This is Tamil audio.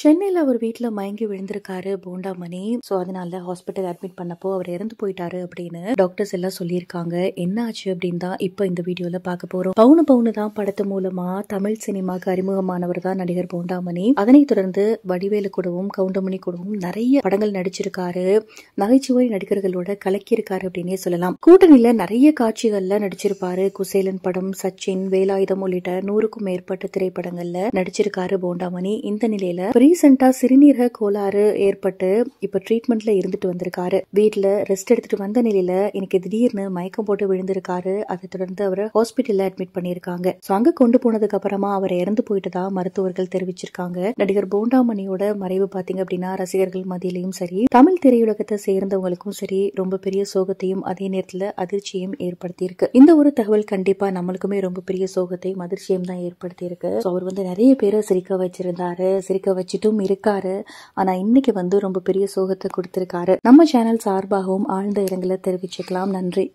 சென்னையில் அவர் வீட்டில் மயங்கி விழுந்திருக்காரு போண்டாமணி ஸோ அதனால ஹாஸ்பிட்டல் அட்மிட் பண்ணப்போ அவர் இறந்து போயிட்டாரு அப்படின்னு டாக்டர்ஸ் எல்லாம் சொல்லியிருக்காங்க என்ன ஆச்சு அப்படின்னு தான் இப்போ இந்த வீடியோவில் பார்க்க போகிறோம் பவுனு பவுனு தான் படத்து மூலமாக தமிழ் சினிமாக்கு அறிமுகமானவர் தான் நடிகர் போண்டாமணி அதனைத் தொடர்ந்து வடிவேலு கூடவும் கவுண்டமணி கூடவும் நிறைய படங்கள் நடிச்சிருக்காரு நகைச்சுவை நடிகர்களோட கலக்கியிருக்காரு அப்படின்னே சொல்லலாம் கூட்டணியில நிறைய காட்சிகள்ல நடிச்சிருப்பாரு குசேலன் படம் சச்சின் வேலாயுதம் உள்ளிட்ட நூறுக்கும் மேற்பட்ட திரைப்படங்கள்ல நடிச்சிருக்காரு போண்டாமணி இந்த நிலையில பெரிய ரீசெண்டாக சிறுநீரக கோளாறு ஏற்பட்டு இப்போ ட்ரீட்மெண்ட்ல இருந்துட்டு வந்திருக்காரு வீட்டில் ரெஸ்ட் எடுத்துட்டு வந்த நிலையில எனக்கு திடீர்னு மயக்கம் போட்டு விழுந்திருக்காரு அதை தொடர்ந்து அவரை ஹாஸ்பிட்டல்ல அட்மிட் பண்ணியிருக்காங்க ஸோ அங்க கொண்டு போனதுக்கு அப்புறமா அவர் இறந்து போயிட்டதா மருத்துவர்கள் தெரிவிச்சிருக்காங்க நடிகர் போண்டாமணியோட மறைவு பாத்தீங்க அப்படின்னா ரசிகர்கள் மத்தியிலையும் சரி தமிழ் திரையுலகத்தை சேர்ந்தவங்களுக்கும் சரி ரொம்ப பெரிய சோகத்தையும் அதே நேரத்தில் அதிர்ச்சியும் ஏற்படுத்தியிருக்கு இந்த ஒரு தகவல் கண்டிப்பா நம்மளுக்குமே ரொம்ப பெரிய சோகத்தையும் அதிர்ச்சியும் தான் ஏற்படுத்தியிருக்கு அவர் வந்து நிறைய பேரை சிரிக்க வச்சிருந்தாரு சிரிக்க வச்சு அழிச்சிட்டும் இருக்காரு ஆனா இன்னைக்கு வந்து ரொம்ப பெரிய சோகத்தை கொடுத்திருக்காரு நம்ம சேனல் சார்பாகவும் ஆழ்ந்த இரங்கலை தெரிவிச்சுக்கலாம் நன்றி